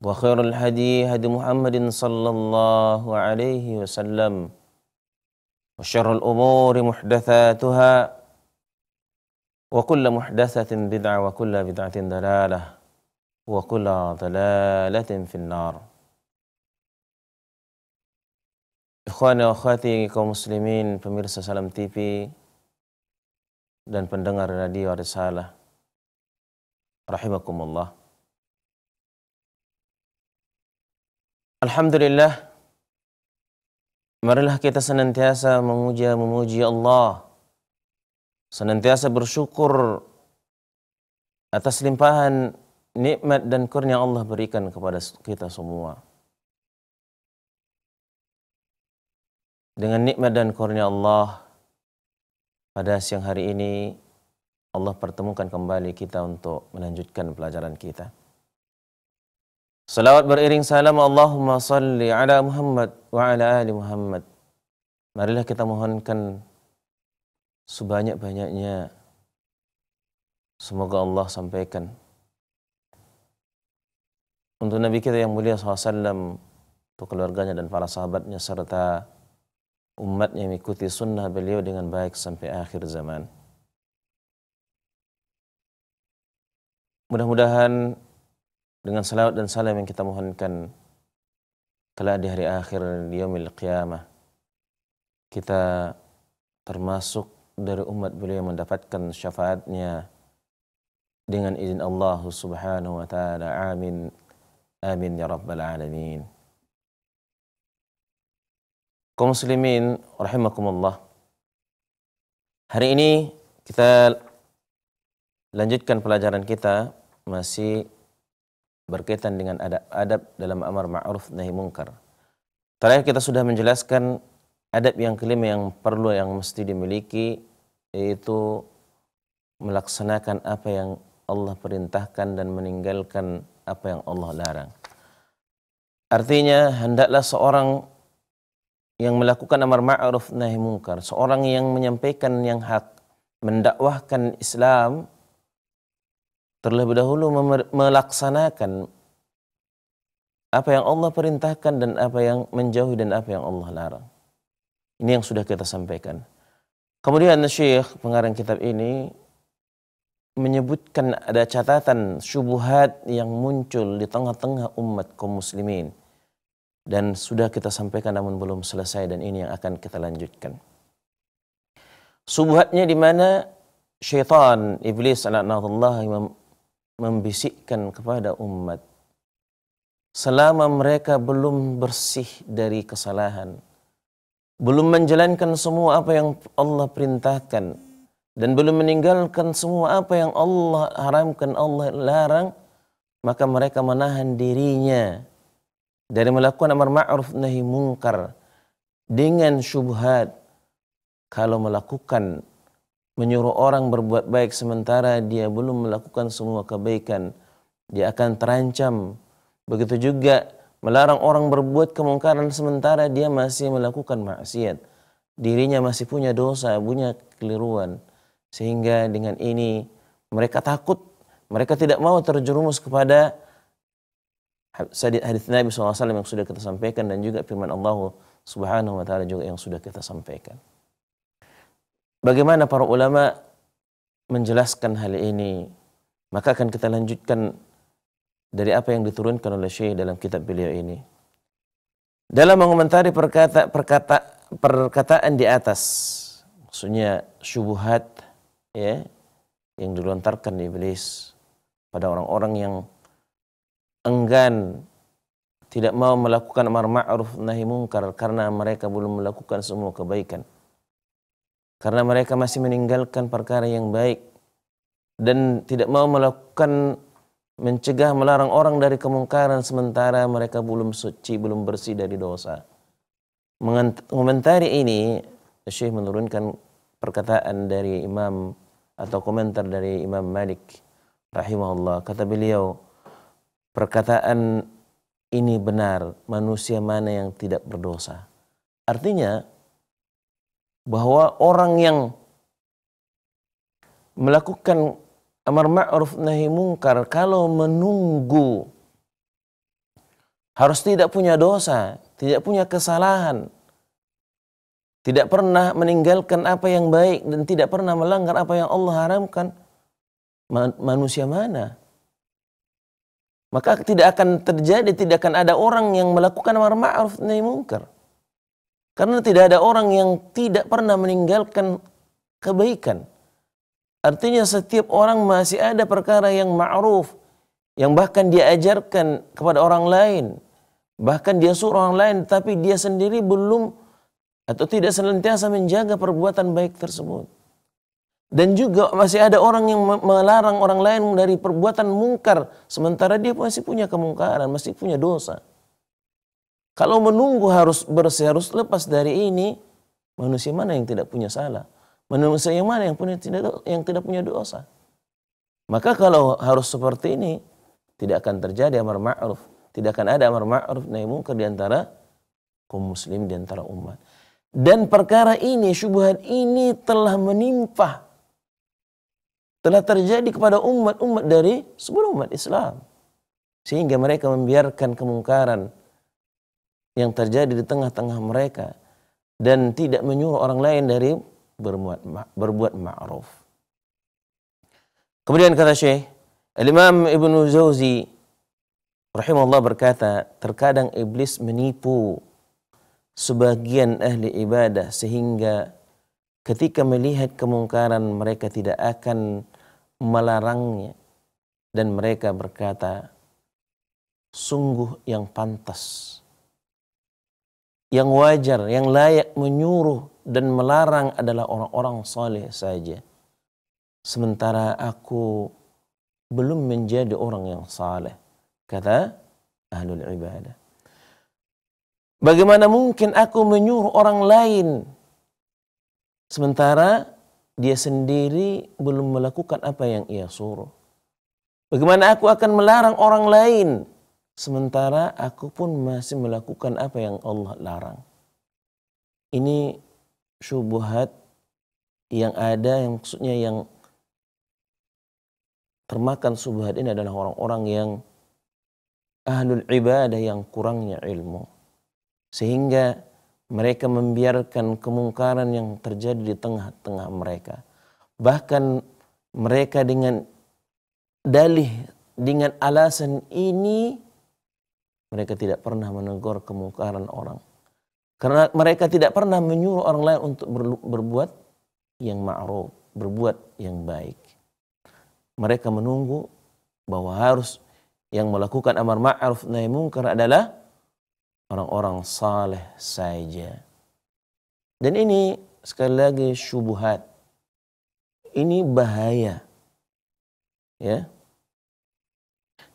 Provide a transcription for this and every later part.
وخير الهدي هدي محمد صلى الله عليه وسلم وشر الأمور محدثاتها وكل محدثة بدعة وكل بدعة دلالة وكل ضلالة في النار إخواني wa akhwati مسلمين فميرسة سلام Salam TV dan pendengar radio Risalah. Rahimakumullah. Alhamdulillah Marilah kita senantiasa memuja memuji Allah Senantiasa bersyukur Atas limpahan nikmat dan kurnia Allah berikan kepada kita semua Dengan nikmat dan kurnia Allah Pada siang hari ini Allah pertemukan kembali kita untuk melanjutkan pelajaran kita Salawat beriring salam Allahumma salli ala Muhammad wa ala ali Muhammad. Marilah kita mohonkan sebanyak-banyaknya. Semoga Allah sampaikan. Untuk Nabi kita yang mulia SAW, untuk keluarganya dan para sahabatnya, serta umat yang mengikuti sunnah beliau dengan baik sampai akhir zaman. Mudah-mudahan dengan salawat dan salam yang kita mohonkan kelak di hari akhir di yaumil qiyamah kita termasuk dari umat beliau mendapatkan syafaatnya dengan izin Allah Subhanahu wa taala amin amin ya rabbal alamin kaum muslimin rahimakumullah hari ini kita lanjutkan pelajaran kita masih berkaitan dengan adab-adab dalam amar ma'ruf nahi mungkar. Terakhir kita sudah menjelaskan adab yang kelima yang perlu yang mesti dimiliki yaitu melaksanakan apa yang Allah perintahkan dan meninggalkan apa yang Allah larang. Artinya hendaklah seorang yang melakukan amar ma'ruf nahi mungkar, seorang yang menyampaikan yang hak, mendakwahkan Islam terlebih dahulu melaksanakan apa yang Allah perintahkan dan apa yang menjauhi dan apa yang Allah larang. Ini yang sudah kita sampaikan. Kemudian Syekh pengarang kitab ini menyebutkan ada catatan syubhat yang muncul di tengah-tengah umat kaum muslimin dan sudah kita sampaikan namun belum selesai dan ini yang akan kita lanjutkan. subuhatnya di mana syaitan iblis anak Allah membisikkan kepada umat selama mereka belum bersih dari kesalahan, belum menjalankan semua apa yang Allah perintahkan dan belum meninggalkan semua apa yang Allah haramkan, Allah larang, maka mereka menahan dirinya dari melakukan amar ma'ruf nahi mungkar dengan syubhat kalau melakukan menyuruh orang berbuat baik sementara dia belum melakukan semua kebaikan, dia akan terancam. Begitu juga melarang orang berbuat kemungkaran sementara dia masih melakukan maksiat. Dirinya masih punya dosa, punya keliruan. Sehingga dengan ini mereka takut, mereka tidak mau terjerumus kepada hadis Nabi SAW yang sudah kita sampaikan dan juga firman Allah Subhanahu wa taala juga yang sudah kita sampaikan. Bagaimana para ulama menjelaskan hal ini? Maka akan kita lanjutkan dari apa yang diturunkan oleh Syekh dalam kitab beliau ini. Dalam mengomentari perkata, perkata, perkataan di atas, maksudnya syubuhat ya, yang dilontarkan iblis pada orang-orang yang enggan tidak mau melakukan amar ma'ruf nahi mungkar karena mereka belum melakukan semua kebaikan karena mereka masih meninggalkan perkara yang baik dan tidak mau melakukan mencegah melarang orang dari kemungkaran sementara mereka belum suci, belum bersih dari dosa. Mengomentari ini, Syekh menurunkan perkataan dari Imam atau komentar dari Imam Malik rahimahullah. Kata beliau, perkataan ini benar, manusia mana yang tidak berdosa. Artinya, bahwa orang yang melakukan amar ma'ruf nahi mungkar kalau menunggu harus tidak punya dosa, tidak punya kesalahan, tidak pernah meninggalkan apa yang baik dan tidak pernah melanggar apa yang Allah haramkan. Manusia mana? Maka tidak akan terjadi, tidak akan ada orang yang melakukan amar ma'ruf nahi mungkar. Karena tidak ada orang yang tidak pernah meninggalkan kebaikan. Artinya setiap orang masih ada perkara yang ma'ruf, yang bahkan dia ajarkan kepada orang lain. Bahkan dia suruh orang lain, tapi dia sendiri belum atau tidak senantiasa menjaga perbuatan baik tersebut. Dan juga masih ada orang yang melarang orang lain dari perbuatan mungkar, sementara dia masih punya kemungkaran, masih punya dosa. Kalau menunggu harus bersih, harus lepas dari ini, manusia mana yang tidak punya salah? Manusia yang mana yang punya tidak yang tidak punya dosa? Maka kalau harus seperti ini, tidak akan terjadi amar ma'ruf, tidak akan ada amar ma'ruf naik mungkar di antara kaum muslim di antara umat. Dan perkara ini, syubhat ini telah menimpa telah terjadi kepada umat-umat dari sebelum umat Islam. Sehingga mereka membiarkan kemungkaran, yang terjadi di tengah-tengah mereka dan tidak menyuruh orang lain dari berbuat berbuat ma'ruf. Kemudian kata Syekh Al-Imam Ibnu Jauzi rahimahullah berkata, terkadang iblis menipu sebagian ahli ibadah sehingga ketika melihat kemungkaran mereka tidak akan melarangnya dan mereka berkata sungguh yang pantas yang wajar, yang layak menyuruh dan melarang adalah orang-orang soleh saja. Sementara aku belum menjadi orang yang saleh, kata ahlul ibadah. Bagaimana mungkin aku menyuruh orang lain sementara dia sendiri belum melakukan apa yang ia suruh? Bagaimana aku akan melarang orang lain Sementara aku pun masih melakukan apa yang Allah larang. Ini syubhat yang ada yang maksudnya yang termakan subhat ini adalah orang-orang yang ahlul ibadah yang kurangnya ilmu. Sehingga mereka membiarkan kemungkaran yang terjadi di tengah-tengah mereka. Bahkan mereka dengan dalih, dengan alasan ini mereka tidak pernah menegur kemukaran orang. Karena mereka tidak pernah menyuruh orang lain untuk berbuat yang ma'ruf, berbuat yang baik. Mereka menunggu bahwa harus yang melakukan amar ma'ruf nahi mungkar adalah orang-orang saleh saja. Dan ini sekali lagi syubhat. Ini bahaya. Ya,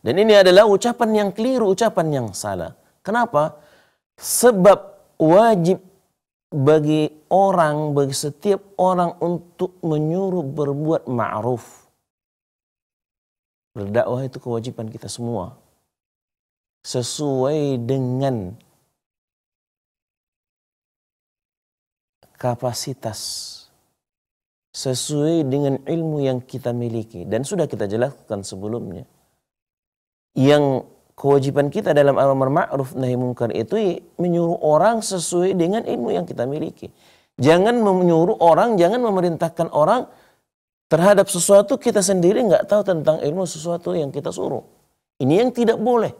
dan ini adalah ucapan yang keliru, ucapan yang salah. Kenapa? Sebab wajib bagi orang, bagi setiap orang untuk menyuruh berbuat ma'ruf. Berdakwah itu kewajiban kita semua. Sesuai dengan kapasitas sesuai dengan ilmu yang kita miliki dan sudah kita jelaskan sebelumnya yang kewajiban kita dalam amar ma'ruf nahi mungkar itu ya menyuruh orang sesuai dengan ilmu yang kita miliki. Jangan menyuruh orang, jangan memerintahkan orang terhadap sesuatu kita sendiri nggak tahu tentang ilmu sesuatu yang kita suruh. Ini yang tidak boleh.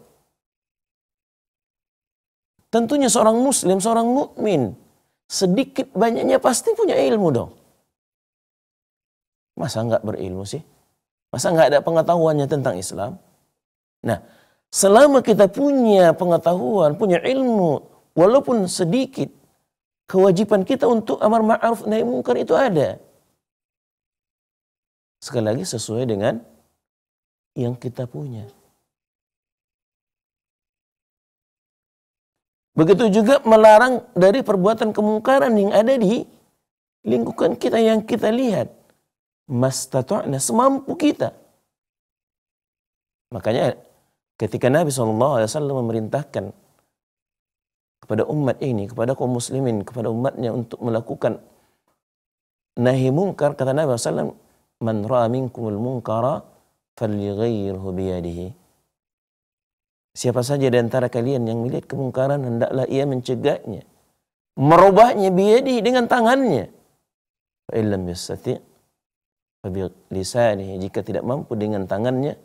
Tentunya seorang muslim, seorang mukmin sedikit banyaknya pasti punya ilmu dong. Masa nggak berilmu sih? Masa nggak ada pengetahuannya tentang Islam? Nah, selama kita punya pengetahuan, punya ilmu, walaupun sedikit, kewajiban kita untuk amar ma'ruf nahi mungkar itu ada. Sekali lagi sesuai dengan yang kita punya. Begitu juga melarang dari perbuatan kemungkaran yang ada di lingkungan kita yang kita lihat. Mas semampu kita. Makanya Ketika Nabi SAW memerintahkan kepada umat ini, kepada kaum muslimin, kepada umatnya untuk melakukan nahi mungkar, kata Nabi SAW, Man ra minkumul munkara falyughayyirhu biyadihi. Siapa saja di antara kalian yang melihat kemungkaran, hendaklah ia mencegahnya. Merubahnya biyadi dengan tangannya. Fa'illam yassati' fabi lisanihi. Jika tidak mampu dengan tangannya,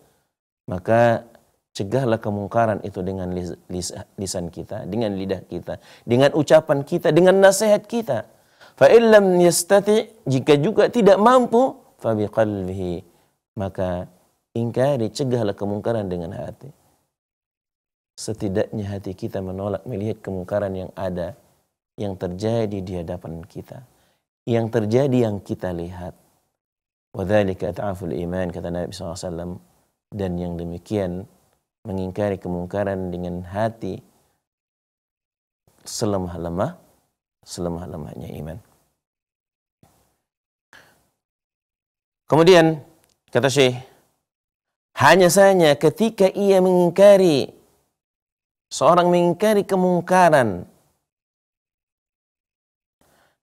maka Cegahlah kemungkaran itu dengan lisan kita, dengan lidah kita, dengan ucapan kita, dengan nasihat kita. illam yastati jika juga tidak mampu, fabiqalbihi maka ingkari cegahlah kemungkaran dengan hati. Setidaknya hati kita menolak melihat kemungkaran yang ada, yang terjadi di hadapan kita, yang terjadi yang kita lihat. Wa dzalika ta'aful iman kata Nabi SAW dan yang demikian mengingkari kemungkaran dengan hati selemah-lemah selemah-lemahnya iman. Kemudian kata Syekh, hanya saja ketika ia mengingkari seorang mengingkari kemungkaran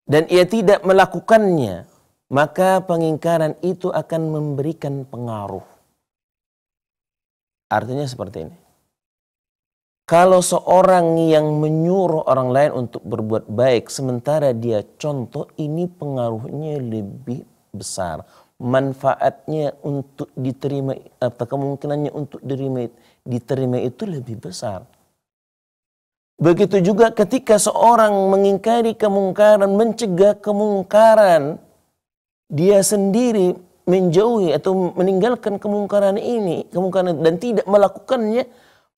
dan ia tidak melakukannya, maka pengingkaran itu akan memberikan pengaruh Artinya seperti ini. Kalau seorang yang menyuruh orang lain untuk berbuat baik sementara dia contoh ini pengaruhnya lebih besar. Manfaatnya untuk diterima atau kemungkinannya untuk diterima, diterima itu lebih besar. Begitu juga ketika seorang mengingkari kemungkaran, mencegah kemungkaran, dia sendiri menjauhi atau meninggalkan kemungkaran ini, kemungkaran dan tidak melakukannya,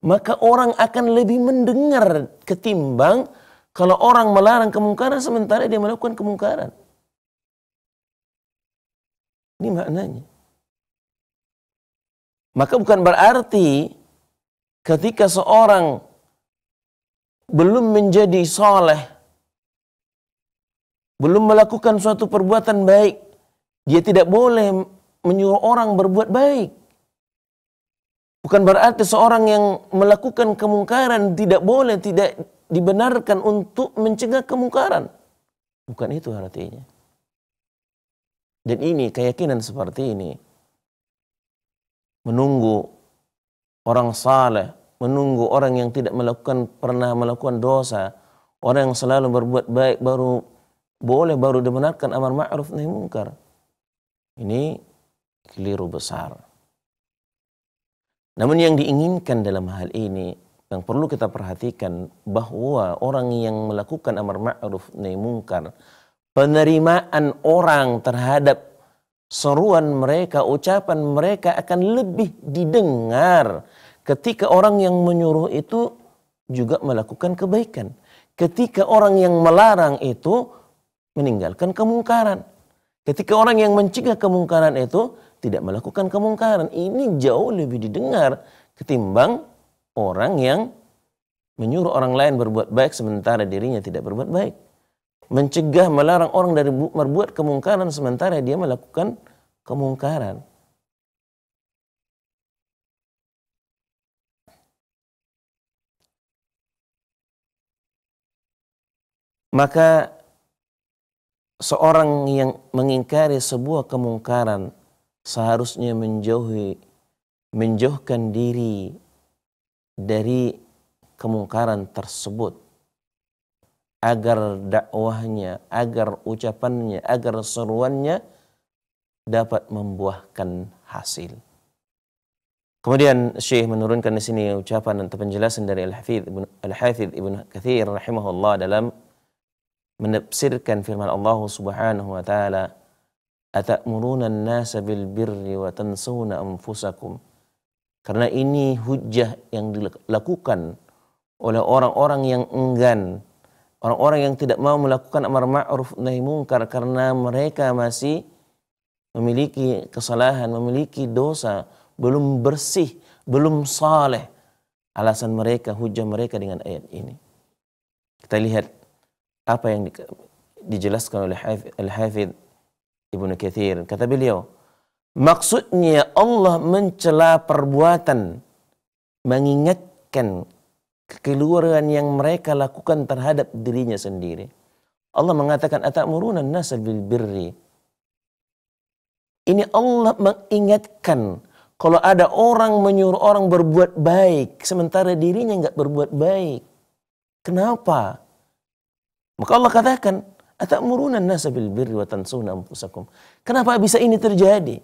maka orang akan lebih mendengar ketimbang kalau orang melarang kemungkaran sementara dia melakukan kemungkaran. Ini maknanya. Maka bukan berarti ketika seorang belum menjadi soleh, belum melakukan suatu perbuatan baik, dia tidak boleh menyuruh orang berbuat baik. Bukan berarti seorang yang melakukan kemungkaran tidak boleh, tidak dibenarkan untuk mencegah kemungkaran. Bukan itu artinya. Dan ini keyakinan seperti ini. Menunggu orang saleh, menunggu orang yang tidak melakukan pernah melakukan dosa, orang yang selalu berbuat baik baru boleh baru dibenarkan amar ma'ruf nahi mungkar. Ini keliru besar. Namun yang diinginkan dalam hal ini yang perlu kita perhatikan bahwa orang yang melakukan amar ma'ruf nahi mungkar penerimaan orang terhadap seruan mereka, ucapan mereka akan lebih didengar ketika orang yang menyuruh itu juga melakukan kebaikan. Ketika orang yang melarang itu meninggalkan kemungkaran. Ketika orang yang mencegah kemungkaran itu tidak melakukan kemungkaran, ini jauh lebih didengar ketimbang orang yang menyuruh orang lain berbuat baik sementara dirinya tidak berbuat baik. Mencegah melarang orang dari berbuat kemungkaran sementara dia melakukan kemungkaran. Maka seorang yang mengingkari sebuah kemungkaran seharusnya menjauhi menjauhkan diri dari kemungkaran tersebut agar dakwahnya, agar ucapannya, agar seruannya dapat membuahkan hasil. Kemudian Syekh menurunkan di sini ucapan atau penjelasan dari al hafidz Ibnu Al Ibnu Kathir rahimahullah dalam menafsirkan firman Allah Subhanahu wa taala atamuruna an-nasa bil birri wa tansawna anfusakum karena ini hujah yang dilakukan oleh orang-orang yang enggan orang-orang yang tidak mau melakukan amar ma'ruf nahi mungkar karena mereka masih memiliki kesalahan, memiliki dosa, belum bersih, belum saleh. Alasan mereka, hujah mereka dengan ayat ini. Kita lihat apa yang dijelaskan oleh Al-Hafidh Ibnu Kathir. Kata beliau, maksudnya Allah mencela perbuatan mengingatkan kekeluaran yang mereka lakukan terhadap dirinya sendiri. Allah mengatakan Atamurunan nasal bil birri. Ini Allah mengingatkan kalau ada orang menyuruh orang berbuat baik sementara dirinya nggak berbuat baik. Kenapa? Maka Allah katakan, Atamuruna nasa bil birri wa tansuna anfusakum. Kenapa bisa ini terjadi?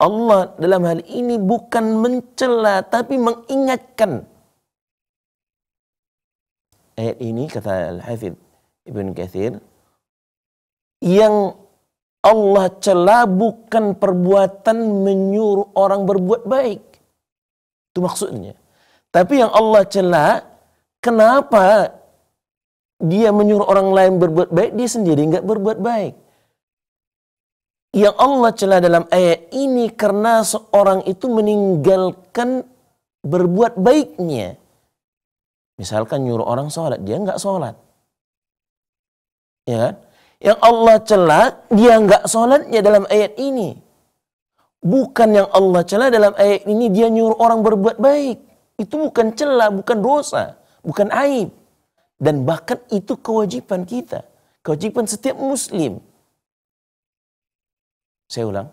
Allah dalam hal ini bukan mencela tapi mengingatkan. Ayat ini kata Al-Hafidh Ibn Kathir yang Allah cela bukan perbuatan menyuruh orang berbuat baik. Itu maksudnya. Tapi yang Allah cela kenapa dia menyuruh orang lain berbuat baik, dia sendiri nggak berbuat baik. Yang Allah celah dalam ayat ini karena seorang itu meninggalkan berbuat baiknya. Misalkan nyuruh orang sholat, dia nggak sholat. Ya kan? Yang Allah celah, dia nggak sholatnya dalam ayat ini. Bukan yang Allah celah dalam ayat ini, dia nyuruh orang berbuat baik. Itu bukan celah, bukan dosa, bukan aib. Dan bahkan itu kewajiban kita. Kewajiban setiap muslim. Saya ulang.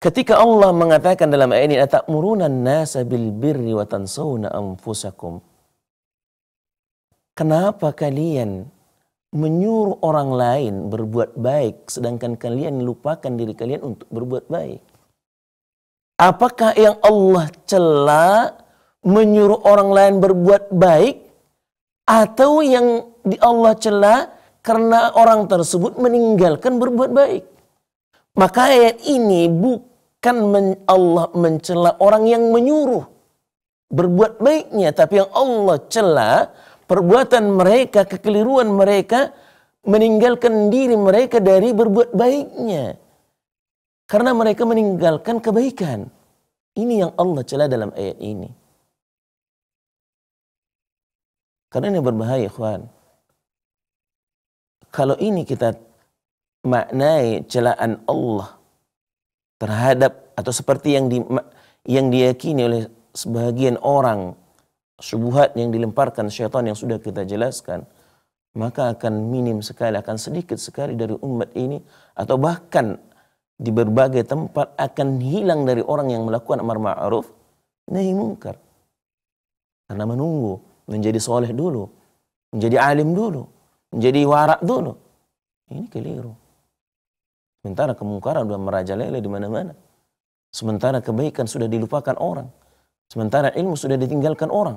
Ketika Allah mengatakan dalam ayat ini, Atakmurunan nasa bil birri wa tansawna anfusakum. Kenapa kalian menyuruh orang lain berbuat baik, sedangkan kalian lupakan diri kalian untuk berbuat baik? Apakah yang Allah celak menyuruh orang lain berbuat baik atau yang di Allah cela karena orang tersebut meninggalkan berbuat baik. Maka ayat ini bukan men Allah mencela orang yang menyuruh berbuat baiknya, tapi yang Allah cela perbuatan mereka, kekeliruan mereka meninggalkan diri mereka dari berbuat baiknya. Karena mereka meninggalkan kebaikan. Ini yang Allah cela dalam ayat ini. Karena ini berbahaya, ikhwan. Kalau ini kita maknai celaan Allah terhadap atau seperti yang di, yang diyakini oleh sebagian orang subuhat yang dilemparkan syaitan yang sudah kita jelaskan maka akan minim sekali akan sedikit sekali dari umat ini atau bahkan di berbagai tempat akan hilang dari orang yang melakukan amar ma'ruf nahi mungkar karena menunggu menjadi soleh dulu, menjadi alim dulu, menjadi warak dulu. Ini keliru. Sementara kemungkaran sudah merajalela di mana-mana. Sementara kebaikan sudah dilupakan orang. Sementara ilmu sudah ditinggalkan orang.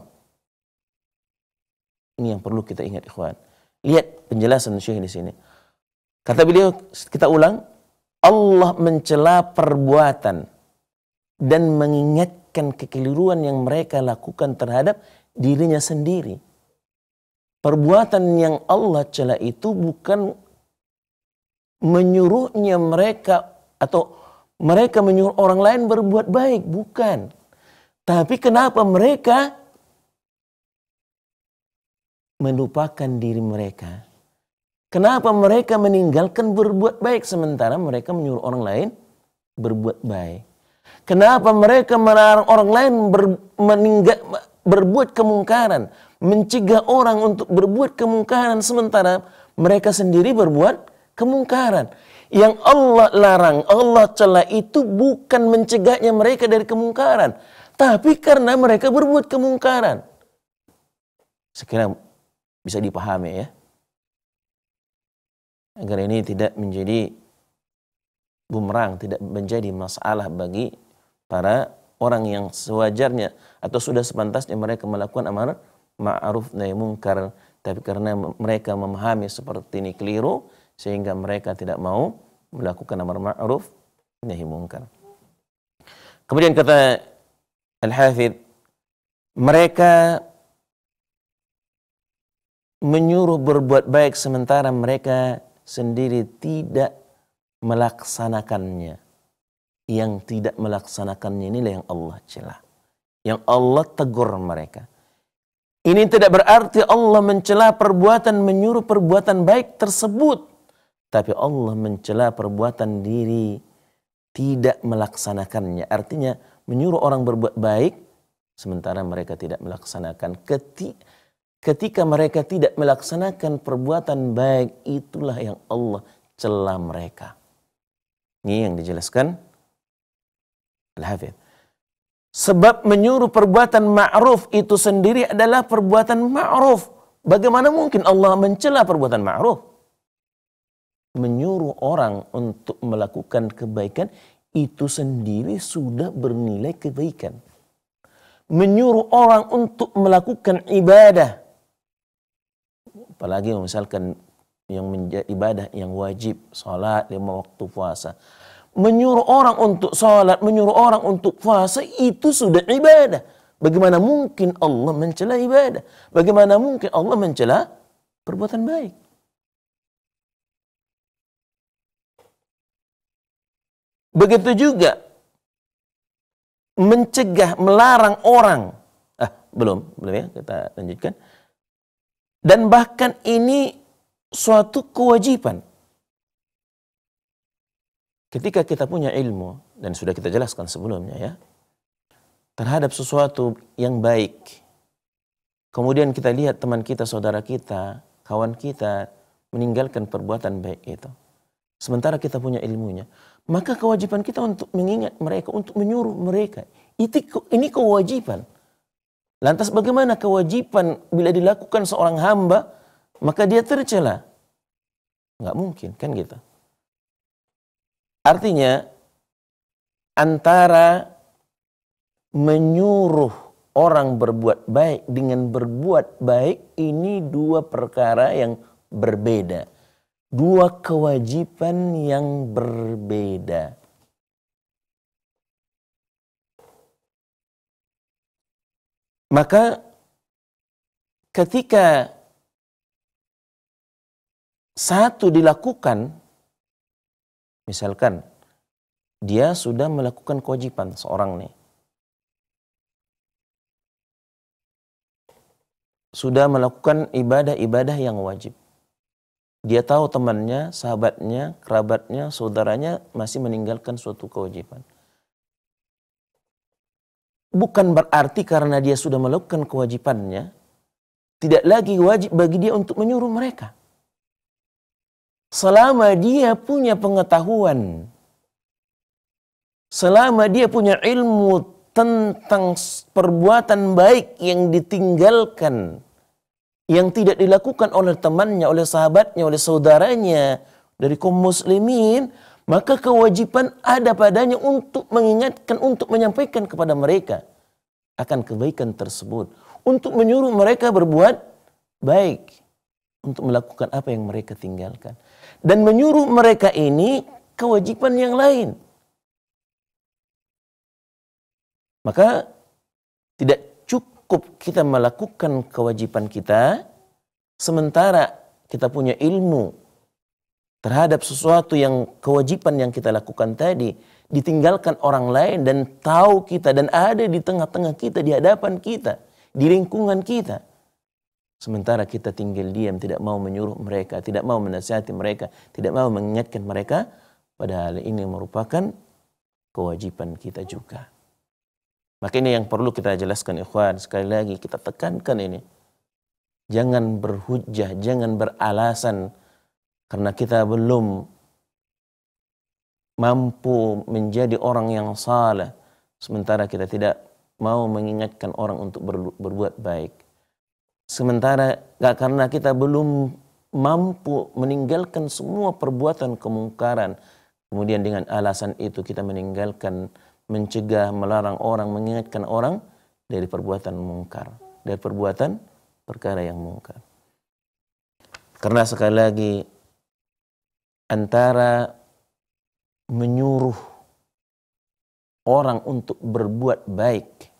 Ini yang perlu kita ingat ikhwan. Lihat penjelasan Syekh di sini. Kata beliau, kita ulang, Allah mencela perbuatan dan mengingatkan kekeliruan yang mereka lakukan terhadap dirinya sendiri. Perbuatan yang Allah cela itu bukan menyuruhnya mereka atau mereka menyuruh orang lain berbuat baik, bukan. Tapi kenapa mereka melupakan diri mereka? Kenapa mereka meninggalkan berbuat baik sementara mereka menyuruh orang lain berbuat baik? Kenapa mereka melarang orang lain ber, meninggal, berbuat kemungkaran, mencegah orang untuk berbuat kemungkaran sementara mereka sendiri berbuat kemungkaran. Yang Allah larang, Allah celah itu bukan mencegahnya mereka dari kemungkaran, tapi karena mereka berbuat kemungkaran. Sekarang bisa dipahami ya. Agar ini tidak menjadi bumerang, tidak menjadi masalah bagi para orang yang sewajarnya atau sudah sepantasnya mereka melakukan amar ma'ruf nahi mungkar tapi karena mereka memahami seperti ini keliru sehingga mereka tidak mau melakukan amar ma'ruf nahi mungkar kemudian kata al hafid mereka menyuruh berbuat baik sementara mereka sendiri tidak melaksanakannya. Yang tidak melaksanakannya inilah yang Allah celah yang Allah tegur mereka. Ini tidak berarti Allah mencela perbuatan menyuruh perbuatan baik tersebut, tapi Allah mencela perbuatan diri tidak melaksanakannya. Artinya menyuruh orang berbuat baik sementara mereka tidak melaksanakan. Ketika mereka tidak melaksanakan perbuatan baik, itulah yang Allah celah mereka. Ini yang dijelaskan Al-Hafidh. Sebab menyuruh perbuatan ma'ruf itu sendiri adalah perbuatan ma'ruf. Bagaimana mungkin Allah mencela perbuatan ma'ruf? Menyuruh orang untuk melakukan kebaikan itu sendiri sudah bernilai kebaikan. Menyuruh orang untuk melakukan ibadah. Apalagi misalkan yang menjadi ibadah yang wajib, salat lima waktu puasa menyuruh orang untuk sholat, menyuruh orang untuk puasa, itu sudah ibadah. Bagaimana mungkin Allah mencela ibadah? Bagaimana mungkin Allah mencela perbuatan baik? Begitu juga mencegah, melarang orang. Ah, belum, belum ya, kita lanjutkan. Dan bahkan ini suatu kewajiban ketika kita punya ilmu dan sudah kita jelaskan sebelumnya ya terhadap sesuatu yang baik kemudian kita lihat teman kita saudara kita kawan kita meninggalkan perbuatan baik itu sementara kita punya ilmunya maka kewajiban kita untuk mengingat mereka untuk menyuruh mereka itu ini kewajiban lantas bagaimana kewajiban bila dilakukan seorang hamba maka dia tercela nggak mungkin kan gitu Artinya antara menyuruh orang berbuat baik dengan berbuat baik ini dua perkara yang berbeda. Dua kewajiban yang berbeda. Maka ketika satu dilakukan Misalkan dia sudah melakukan kewajiban seorang nih. Sudah melakukan ibadah-ibadah yang wajib. Dia tahu temannya, sahabatnya, kerabatnya, saudaranya masih meninggalkan suatu kewajiban. Bukan berarti karena dia sudah melakukan kewajibannya, tidak lagi wajib bagi dia untuk menyuruh mereka. Selama dia punya pengetahuan, selama dia punya ilmu tentang perbuatan baik yang ditinggalkan, yang tidak dilakukan oleh temannya, oleh sahabatnya, oleh saudaranya, dari kaum muslimin, maka kewajiban ada padanya untuk mengingatkan, untuk menyampaikan kepada mereka akan kebaikan tersebut. Untuk menyuruh mereka berbuat baik, untuk melakukan apa yang mereka tinggalkan dan menyuruh mereka ini kewajiban yang lain. Maka tidak cukup kita melakukan kewajiban kita sementara kita punya ilmu terhadap sesuatu yang kewajiban yang kita lakukan tadi ditinggalkan orang lain dan tahu kita dan ada di tengah-tengah kita di hadapan kita di lingkungan kita Sementara kita tinggal diam, tidak mau menyuruh mereka, tidak mau menasihati mereka, tidak mau mengingatkan mereka, padahal ini merupakan kewajiban kita juga. Maka ini yang perlu kita jelaskan ikhwan, sekali lagi kita tekankan ini. Jangan berhujah, jangan beralasan karena kita belum mampu menjadi orang yang salah. sementara kita tidak mau mengingatkan orang untuk berbuat baik Sementara gak karena kita belum mampu meninggalkan semua perbuatan kemungkaran, kemudian dengan alasan itu kita meninggalkan, mencegah, melarang orang, mengingatkan orang dari perbuatan mungkar, dari perbuatan perkara yang mungkar. Karena sekali lagi antara menyuruh orang untuk berbuat baik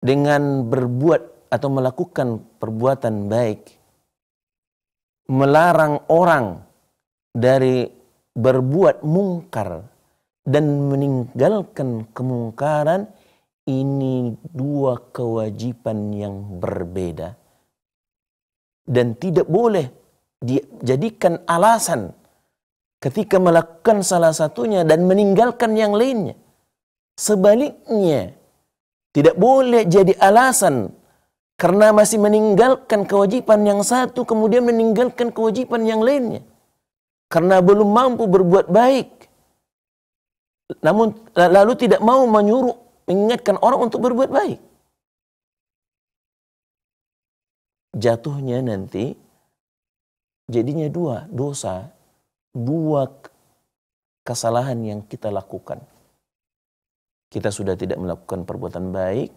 dengan berbuat atau melakukan perbuatan baik, melarang orang dari berbuat mungkar dan meninggalkan kemungkaran ini dua kewajiban yang berbeda dan tidak boleh dijadikan alasan ketika melakukan salah satunya dan meninggalkan yang lainnya. Sebaliknya, tidak boleh jadi alasan karena masih meninggalkan kewajiban yang satu kemudian meninggalkan kewajiban yang lainnya. Karena belum mampu berbuat baik. Namun lalu tidak mau menyuruh mengingatkan orang untuk berbuat baik. Jatuhnya nanti jadinya dua dosa, dua kesalahan yang kita lakukan kita sudah tidak melakukan perbuatan baik,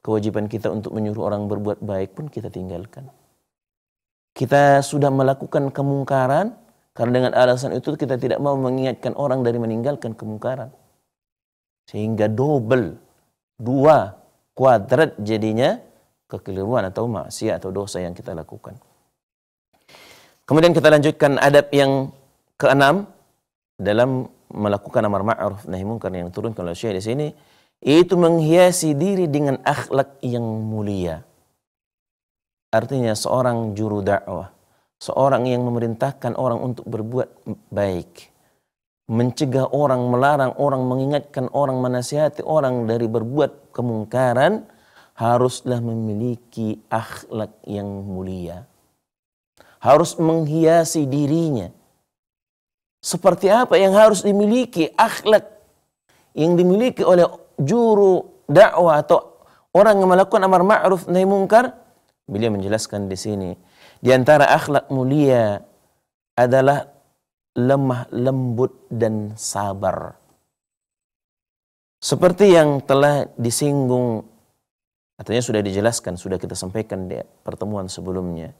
kewajiban kita untuk menyuruh orang berbuat baik pun kita tinggalkan. Kita sudah melakukan kemungkaran, karena dengan alasan itu kita tidak mau mengingatkan orang dari meninggalkan kemungkaran. Sehingga double, dua kuadrat jadinya kekeliruan atau maksiat atau dosa yang kita lakukan. Kemudian kita lanjutkan adab yang keenam dalam melakukan amar ma'ruf nahi munkar yang turunkan oleh Syekh di sini itu menghiasi diri dengan akhlak yang mulia. Artinya seorang juru dakwah, seorang yang memerintahkan orang untuk berbuat baik, mencegah orang, melarang orang, mengingatkan orang, menasihati orang dari berbuat kemungkaran haruslah memiliki akhlak yang mulia. Harus menghiasi dirinya seperti apa yang harus dimiliki akhlak yang dimiliki oleh juru dakwah atau orang yang melakukan amar ma'ruf nahi mungkar beliau menjelaskan di sini di antara akhlak mulia adalah lemah lembut dan sabar seperti yang telah disinggung artinya sudah dijelaskan sudah kita sampaikan di pertemuan sebelumnya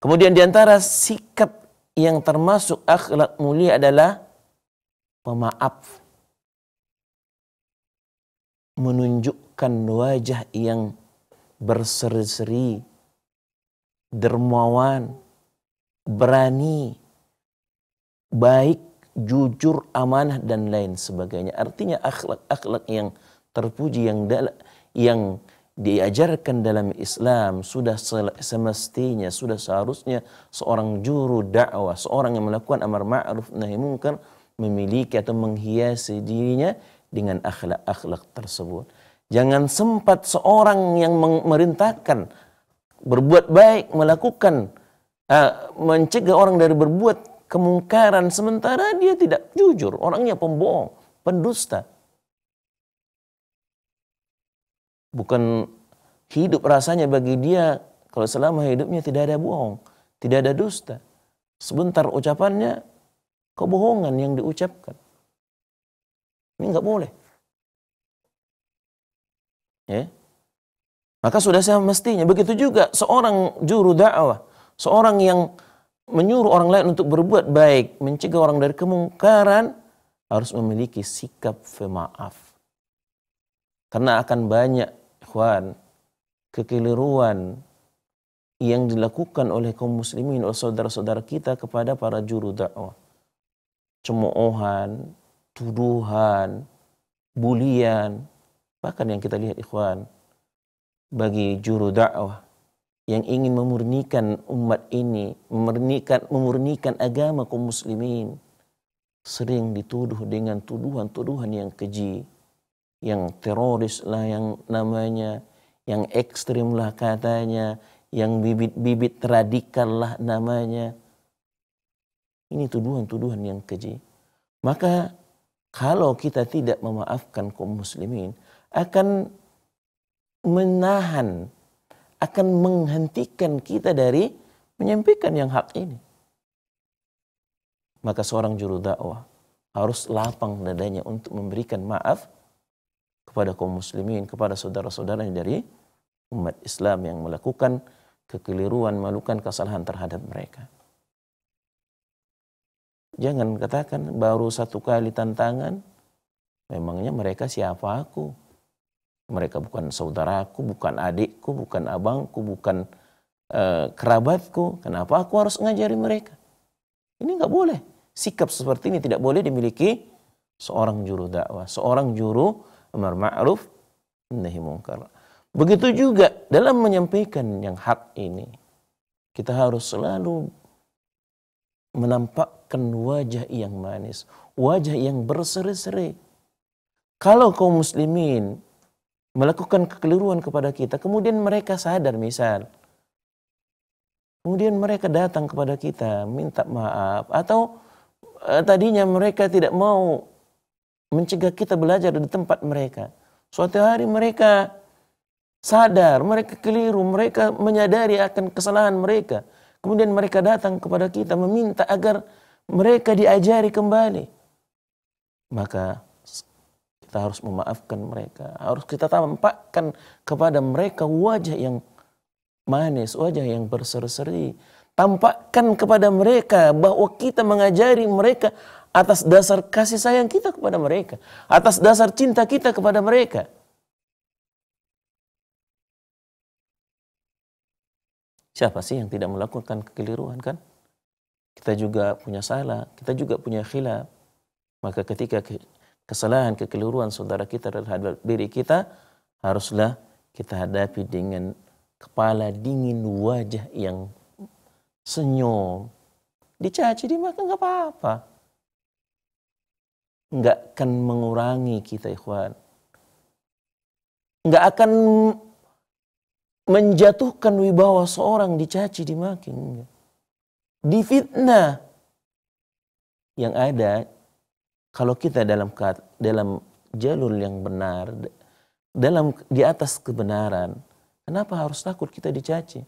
kemudian di antara sikap yang termasuk akhlak mulia adalah pemaaf. Menunjukkan wajah yang berseri-seri, dermawan, berani, baik, jujur, amanah dan lain sebagainya. Artinya akhlak-akhlak yang terpuji yang yang diajarkan dalam Islam sudah semestinya sudah seharusnya seorang juru dakwah seorang yang melakukan amar ma'ruf nahi mungkar memiliki atau menghiasi dirinya dengan akhlak-akhlak tersebut jangan sempat seorang yang memerintahkan berbuat baik melakukan uh, mencegah orang dari berbuat kemungkaran sementara dia tidak jujur orangnya pembohong pendusta bukan hidup rasanya bagi dia kalau selama hidupnya tidak ada bohong, tidak ada dusta. Sebentar ucapannya kebohongan yang diucapkan. Ini nggak boleh. Ya. Maka sudah saya mestinya begitu juga seorang juru dakwah, seorang yang menyuruh orang lain untuk berbuat baik, mencegah orang dari kemungkaran harus memiliki sikap pemaaf. Karena akan banyak ikhwan, kekeliruan yang dilakukan oleh kaum muslimin oleh saudara-saudara kita kepada para juru dakwah. Cemoohan, tuduhan, bulian, bahkan yang kita lihat ikhwan bagi juru dakwah yang ingin memurnikan umat ini, memurnikan memurnikan agama kaum muslimin sering dituduh dengan tuduhan-tuduhan yang keji, yang teroris lah yang namanya, yang ekstrim lah katanya, yang bibit-bibit radikal lah namanya. Ini tuduhan-tuduhan yang keji. Maka kalau kita tidak memaafkan kaum muslimin akan menahan, akan menghentikan kita dari menyampaikan yang hak ini. Maka seorang juru dakwah harus lapang dadanya untuk memberikan maaf kepada kaum muslimin, kepada saudara-saudara dari umat Islam yang melakukan kekeliruan, melakukan kesalahan terhadap mereka. Jangan katakan baru satu kali tantangan, memangnya mereka siapa aku? Mereka bukan saudaraku, bukan adikku, bukan abangku, bukan e, kerabatku. Kenapa aku harus ngajari mereka? Ini nggak boleh. Sikap seperti ini tidak boleh dimiliki seorang juru dakwah, seorang juru amar ma'ruf nahi mungkar. Begitu juga dalam menyampaikan yang hak ini, kita harus selalu menampakkan wajah yang manis, wajah yang berseri-seri. Kalau kaum muslimin melakukan kekeliruan kepada kita, kemudian mereka sadar misal, kemudian mereka datang kepada kita minta maaf, atau eh, tadinya mereka tidak mau mencegah kita belajar di tempat mereka. Suatu hari mereka sadar, mereka keliru, mereka menyadari akan kesalahan mereka. Kemudian mereka datang kepada kita meminta agar mereka diajari kembali. Maka kita harus memaafkan mereka. Harus kita tampakkan kepada mereka wajah yang manis, wajah yang berseri-seri. Tampakkan kepada mereka bahwa kita mengajari mereka atas dasar kasih sayang kita kepada mereka, atas dasar cinta kita kepada mereka. Siapa sih yang tidak melakukan kekeliruan kan? Kita juga punya salah, kita juga punya khilaf. Maka ketika kesalahan, kekeliruan saudara kita terhadap diri kita, haruslah kita hadapi dengan kepala dingin, wajah yang senyum. Dicaci, dimakan nggak apa-apa nggak akan mengurangi kita ikhwan. Nggak akan menjatuhkan wibawa seorang dicaci, dimaki. Enggak. Difitnah. Yang ada, kalau kita dalam dalam jalur yang benar, dalam di atas kebenaran, kenapa harus takut kita dicaci?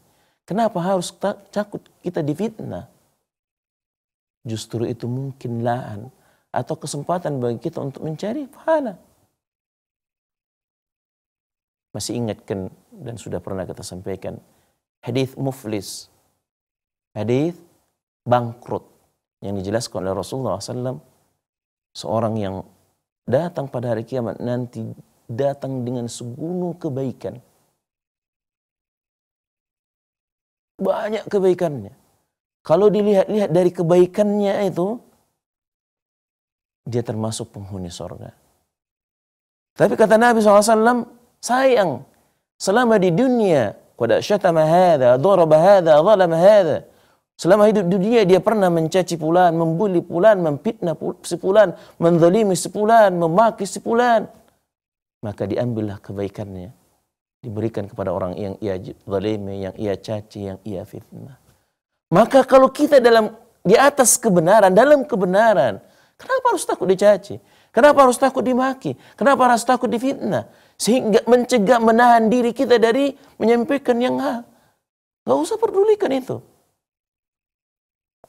Kenapa harus takut kita difitnah? Justru itu mungkin lahan atau kesempatan bagi kita untuk mencari pahala. Masih ingatkan dan sudah pernah kita sampaikan hadis muflis, hadis bangkrut yang dijelaskan oleh Rasulullah SAW seorang yang datang pada hari kiamat nanti datang dengan segunung kebaikan. Banyak kebaikannya. Kalau dilihat-lihat dari kebaikannya itu, dia termasuk penghuni sorga. Tapi kata Nabi SAW, sayang, selama di dunia, qad syatama hadha, daraba hadha, zalama hadha. Selama hidup di dunia dia pernah mencaci pulan, membuli pulan, memfitnah sepulan, menzalimi sepulan, memaki sepulan. Maka diambillah kebaikannya. Diberikan kepada orang yang ia zalimi, yang ia caci, yang ia fitnah. Maka kalau kita dalam di atas kebenaran, dalam kebenaran, Kenapa harus takut dicaci? Kenapa harus takut dimaki? Kenapa harus takut difitnah? Sehingga mencegah menahan diri kita dari menyampaikan yang hal. Gak usah pedulikan itu.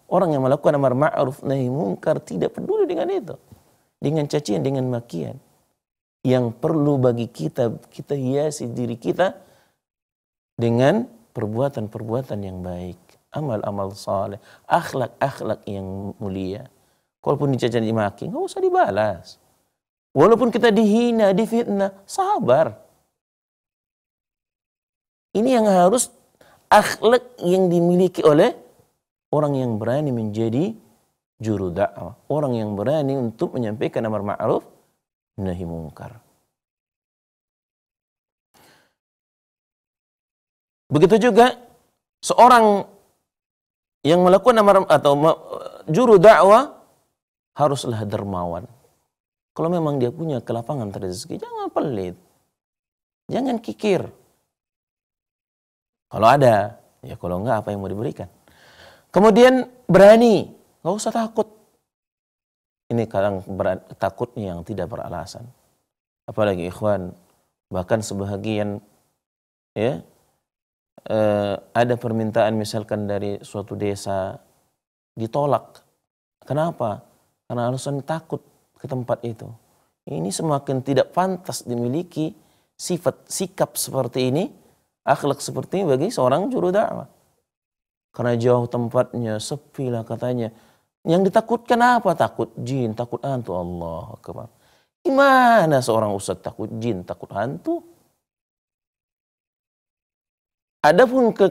Orang yang melakukan amar ma'ruf nahi mungkar tidak peduli dengan itu. Dengan cacian, dengan makian. Yang perlu bagi kita, kita hiasi diri kita dengan perbuatan-perbuatan yang baik. Amal-amal saleh, akhlak-akhlak yang mulia. Kalaupun di dimaki, nggak usah dibalas. Walaupun kita dihina, difitnah, sabar. Ini yang harus akhlak yang dimiliki oleh orang yang berani menjadi juru dakwah, orang yang berani untuk menyampaikan amar ma'ruf nahi mungkar. Begitu juga seorang yang melakukan amar atau juru dakwah haruslah dermawan. Kalau memang dia punya kelapangan rezeki, jangan pelit. Jangan kikir. Kalau ada, ya kalau enggak apa yang mau diberikan. Kemudian berani, nggak usah takut. Ini kadang berani, takutnya yang tidak beralasan. Apalagi ikhwan, bahkan sebahagian ya eh, ada permintaan misalkan dari suatu desa ditolak. Kenapa? Karena alasan takut ke tempat itu. Ini semakin tidak pantas dimiliki sifat sikap seperti ini, akhlak seperti ini bagi seorang juru dakwah. Karena jauh tempatnya, sepi lah katanya. Yang ditakutkan apa? Takut jin, takut hantu. Allah Akbar. Gimana seorang ustadz takut jin, takut hantu? Adapun ke,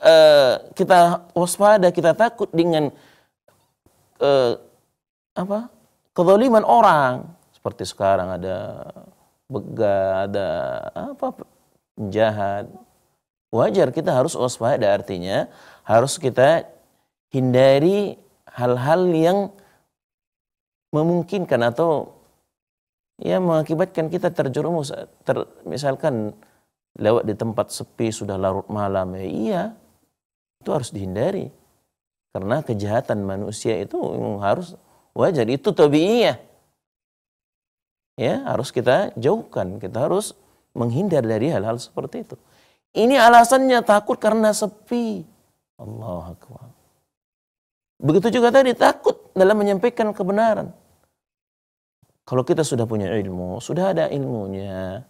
uh, kita waspada, kita takut dengan uh, apa kezaliman orang seperti sekarang ada bega ada apa jahat wajar kita harus waspada artinya harus kita hindari hal-hal yang memungkinkan atau ya mengakibatkan kita terjerumus ter, misalkan lewat di tempat sepi sudah larut malam ya iya itu harus dihindari karena kejahatan manusia itu harus wajar itu tabiiyah. Ya, harus kita jauhkan, kita harus menghindar dari hal-hal seperti itu. Ini alasannya takut karena sepi. Allah Akbar. Begitu juga tadi takut dalam menyampaikan kebenaran. Kalau kita sudah punya ilmu, sudah ada ilmunya,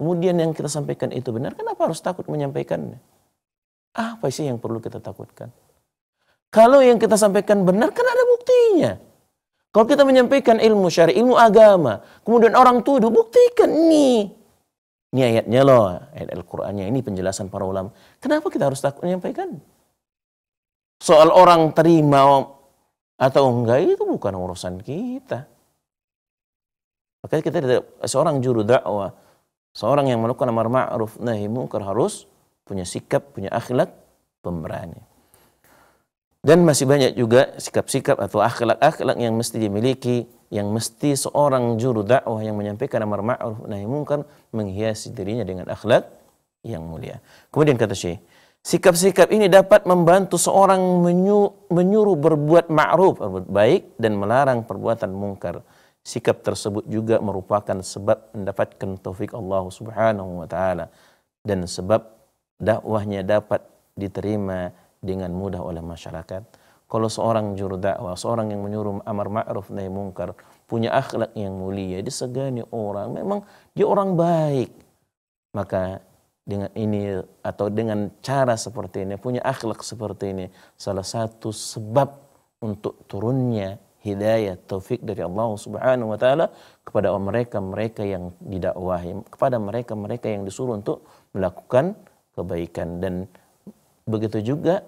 kemudian yang kita sampaikan itu benar, kenapa harus takut menyampaikannya? Apa sih yang perlu kita takutkan? Kalau yang kita sampaikan benar, kan ada buktinya. Kalau kita menyampaikan ilmu syari, ilmu agama, kemudian orang tuduh, buktikan nih. Ini ayatnya loh, ayat Al-Qur'annya, ini penjelasan para ulama. Kenapa kita harus takut menyampaikan? Soal orang terima atau enggak itu bukan urusan kita. Makanya kita seorang juru dakwah, seorang yang melakukan amar ma'ruf nahi munkar harus punya sikap, punya akhlak pemberani. Dan masih banyak juga sikap-sikap atau akhlak-akhlak yang mesti dimiliki, yang mesti seorang juru dakwah yang menyampaikan amar ma'ruf nahi munkar menghiasi dirinya dengan akhlak yang mulia. Kemudian kata Syekh, sikap-sikap ini dapat membantu seorang menyuruh berbuat ma'ruf, berbuat baik dan melarang perbuatan mungkar. Sikap tersebut juga merupakan sebab mendapatkan taufik Allah Subhanahu wa taala dan sebab dakwahnya dapat diterima dengan mudah oleh masyarakat. Kalau seorang juru dakwah, seorang yang menyuruh amar ma'ruf nahi mungkar, punya akhlak yang mulia, disegani orang, memang dia orang baik. Maka dengan ini atau dengan cara seperti ini, punya akhlak seperti ini, salah satu sebab untuk turunnya hidayah taufik dari Allah Subhanahu wa taala kepada mereka-mereka yang didakwahi, kepada mereka-mereka yang disuruh untuk melakukan kebaikan dan begitu juga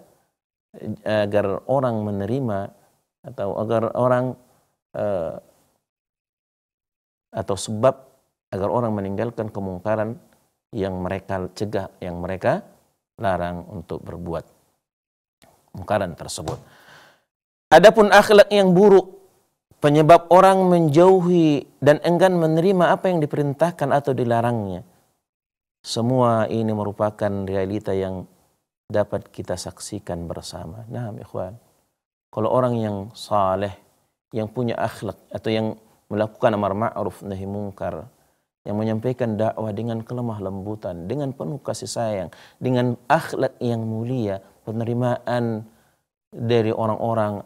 eh, agar orang menerima atau agar orang uh, atau sebab agar orang meninggalkan kemungkaran yang mereka cegah, yang mereka larang untuk berbuat kemungkaran tersebut. Adapun akhlak yang buruk, penyebab orang menjauhi dan enggan menerima apa yang diperintahkan atau dilarangnya. Semua ini merupakan realita yang dapat kita saksikan bersama. Nah, ikhwan. Kalau orang yang saleh, yang punya akhlak atau yang melakukan amar ma'ruf nahi mungkar, yang menyampaikan dakwah dengan kelemah lembutan, dengan penuh kasih sayang, dengan akhlak yang mulia, penerimaan dari orang-orang,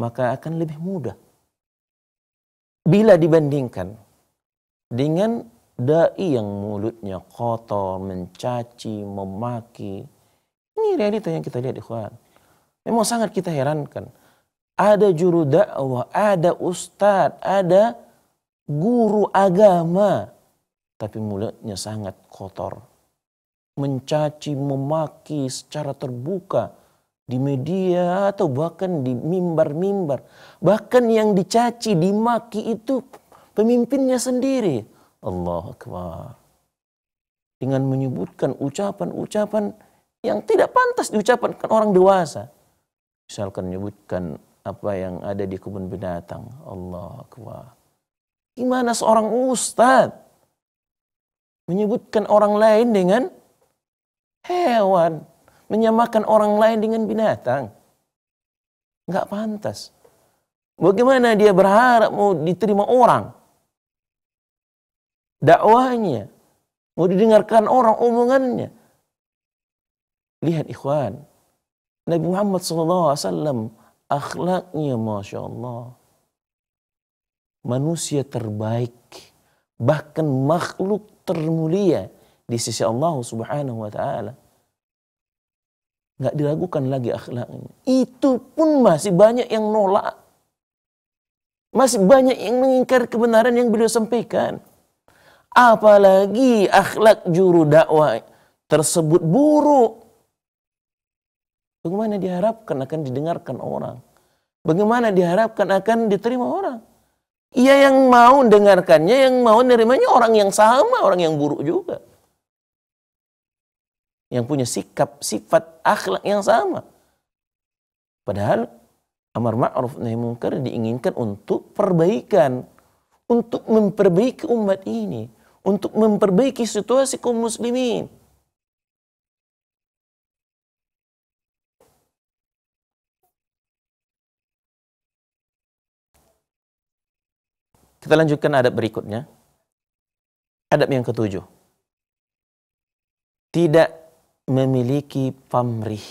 maka akan lebih mudah. Bila dibandingkan dengan dai yang mulutnya kotor, mencaci, memaki, ini realita yang kita lihat ikhwan. Memang sangat kita herankan. Ada juru dakwah, ada ustadz, ada guru agama. Tapi mulutnya sangat kotor. Mencaci, memaki secara terbuka di media atau bahkan di mimbar-mimbar. Bahkan yang dicaci, dimaki itu pemimpinnya sendiri. Allah Akbar. Dengan menyebutkan ucapan-ucapan yang tidak pantas diucapkan orang dewasa. Misalkan menyebutkan apa yang ada di kebun binatang. Allah Akbar. Gimana seorang ustadz menyebutkan orang lain dengan hewan. Menyamakan orang lain dengan binatang. Nggak pantas. Bagaimana dia berharap mau diterima orang. Dakwahnya. Mau didengarkan orang omongannya Lihat ikhwan, Nabi Muhammad SAW akhlaknya Masya Allah. Manusia terbaik, bahkan makhluk termulia di sisi Allah Subhanahu wa Ta'ala. Nggak diragukan lagi akhlaknya. Itu pun masih banyak yang nolak. Masih banyak yang mengingkar kebenaran yang beliau sampaikan. Apalagi akhlak juru dakwah tersebut buruk Bagaimana diharapkan akan didengarkan orang? Bagaimana diharapkan akan diterima orang? Ia yang mau dengarkannya, yang mau nerimanya orang yang sama, orang yang buruk juga. Yang punya sikap, sifat, akhlak yang sama. Padahal amar ma'ruf nahi Munkar diinginkan untuk perbaikan. Untuk memperbaiki umat ini. Untuk memperbaiki situasi kaum muslimin Kita lanjutkan adab berikutnya. Adab yang ketujuh. Tidak memiliki pamrih.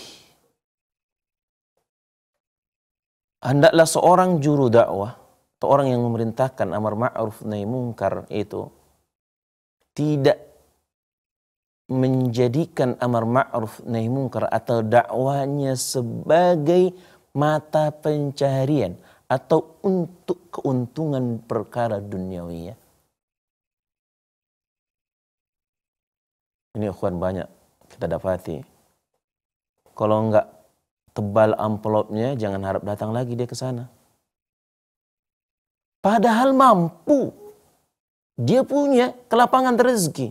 Hendaklah seorang juru dakwah atau orang yang memerintahkan amar ma'ruf nahi mungkar itu tidak menjadikan amar ma'ruf nahi mungkar atau dakwahnya sebagai mata pencaharian atau untuk keuntungan perkara duniawi ya. Ini ukuran banyak kita dapati. Kalau enggak tebal amplopnya, jangan harap datang lagi dia ke sana. Padahal mampu. Dia punya kelapangan rezeki.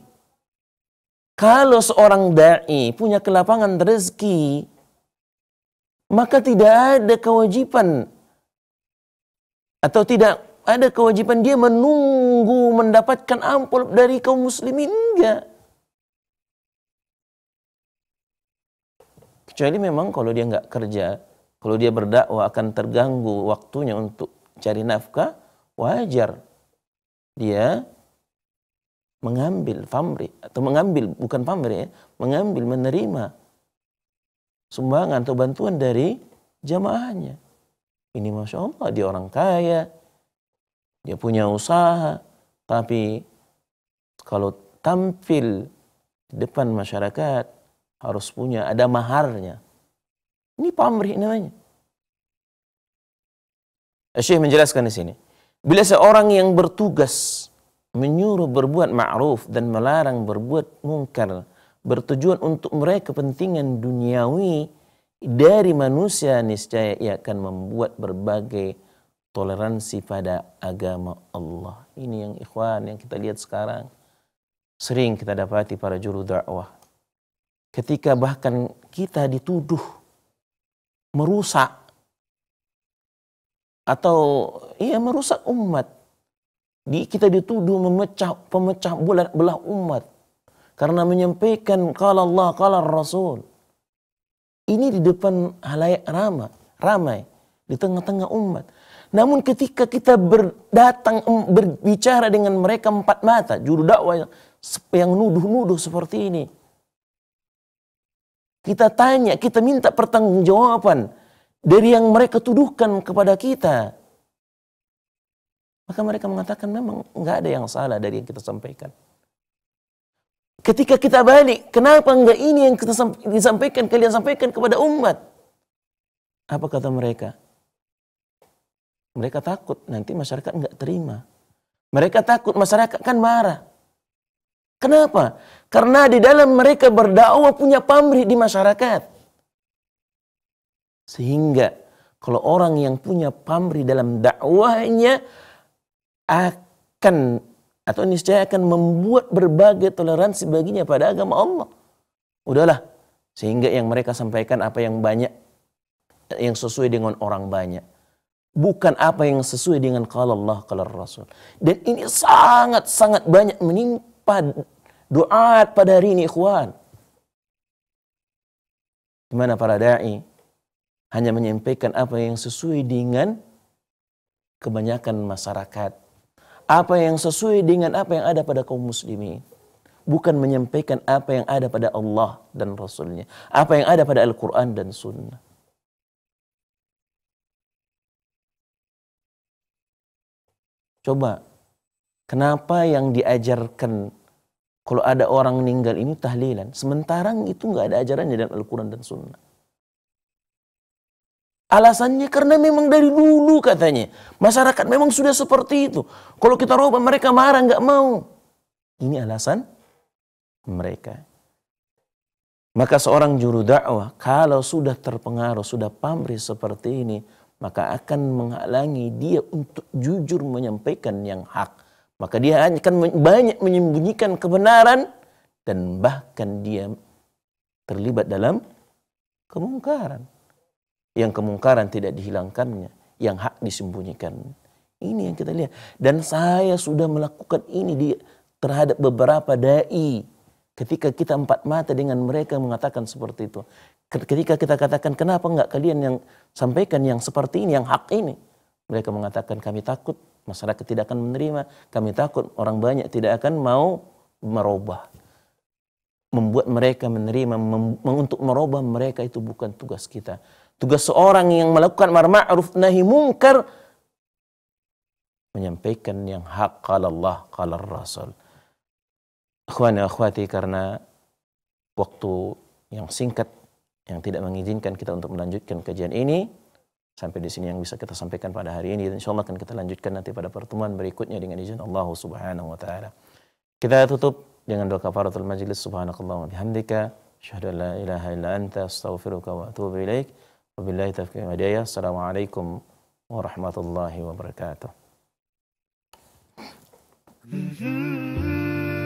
Kalau seorang da'i punya kelapangan rezeki, maka tidak ada kewajiban atau tidak ada kewajiban dia menunggu mendapatkan amplop dari kaum muslimin enggak kecuali memang kalau dia nggak kerja kalau dia berdakwah akan terganggu waktunya untuk cari nafkah wajar dia mengambil famri atau mengambil bukan famri ya mengambil menerima sumbangan atau bantuan dari jamaahnya ini Masya Allah, dia orang kaya, dia punya usaha, tapi kalau tampil di depan masyarakat harus punya, ada maharnya. Ini pamrih namanya. Eh, Syekh menjelaskan di sini. Bila seorang yang bertugas menyuruh berbuat ma'ruf dan melarang berbuat mungkar bertujuan untuk mereka kepentingan duniawi dari manusia niscaya ia akan membuat berbagai toleransi pada agama Allah. Ini yang ikhwan yang kita lihat sekarang sering kita dapati para juru dakwah. Ketika bahkan kita dituduh merusak atau ya merusak umat. Di, kita dituduh memecah pemecah belah umat karena menyampaikan kalau Allah kalau Rasul ini di depan halayak ramai, ramai di tengah-tengah umat. Namun ketika kita berdatang berbicara dengan mereka empat mata, juru dakwah yang nuduh-nuduh seperti ini. Kita tanya, kita minta pertanggungjawaban dari yang mereka tuduhkan kepada kita. Maka mereka mengatakan memang nggak ada yang salah dari yang kita sampaikan. Ketika kita balik, kenapa enggak ini yang kita disampaikan, kalian sampaikan kepada umat? Apa kata mereka? Mereka takut nanti masyarakat enggak terima. Mereka takut masyarakat kan marah. Kenapa? Karena di dalam mereka berdakwah punya pamrih di masyarakat. Sehingga kalau orang yang punya pamrih dalam dakwahnya akan atau niscaya akan membuat berbagai toleransi baginya pada agama Allah. Udahlah, sehingga yang mereka sampaikan apa yang banyak yang sesuai dengan orang banyak. Bukan apa yang sesuai dengan kalau Allah, kalau Rasul. Dan ini sangat-sangat banyak menimpa doa pada hari ini, ikhwan. Di mana para da'i hanya menyampaikan apa yang sesuai dengan kebanyakan masyarakat apa yang sesuai dengan apa yang ada pada kaum muslimin. Bukan menyampaikan apa yang ada pada Allah dan Rasulnya. Apa yang ada pada Al-Quran dan Sunnah. Coba, kenapa yang diajarkan kalau ada orang meninggal ini tahlilan, sementara itu nggak ada ajarannya dalam Al-Quran dan Sunnah. Alasannya karena memang dari dulu katanya. Masyarakat memang sudah seperti itu. Kalau kita roba mereka marah nggak mau. Ini alasan mereka. Maka seorang juru dakwah kalau sudah terpengaruh, sudah pamrih seperti ini, maka akan menghalangi dia untuk jujur menyampaikan yang hak. Maka dia akan banyak menyembunyikan kebenaran dan bahkan dia terlibat dalam kemungkaran yang kemungkaran tidak dihilangkannya, yang hak disembunyikan. Ini yang kita lihat. Dan saya sudah melakukan ini di, terhadap beberapa dai. Ketika kita empat mata dengan mereka mengatakan seperti itu. Ketika kita katakan kenapa enggak kalian yang sampaikan yang seperti ini, yang hak ini. Mereka mengatakan kami takut masyarakat tidak akan menerima. Kami takut orang banyak tidak akan mau merubah membuat mereka menerima mem, untuk merubah mereka itu bukan tugas kita Tugas seorang yang melakukan mar ma'ruf nahi mungkar menyampaikan yang hak kala Allah kala Rasul. Akhwani akhwati karena waktu yang singkat yang tidak mengizinkan kita untuk melanjutkan kajian ini sampai di sini yang bisa kita sampaikan pada hari ini dan insyaallah akan kita lanjutkan nanti pada pertemuan berikutnya dengan izin Allah Subhanahu wa taala. Kita tutup dengan doa kafaratul majlis subhanakallahumma bihamdika asyhadu an la ilaha illa anta astaghfiruka wa atubu ilaika. Wabillahi taufiq hidayah. Assalamualaikum warahmatullahi wabarakatuh. Mm-hmm.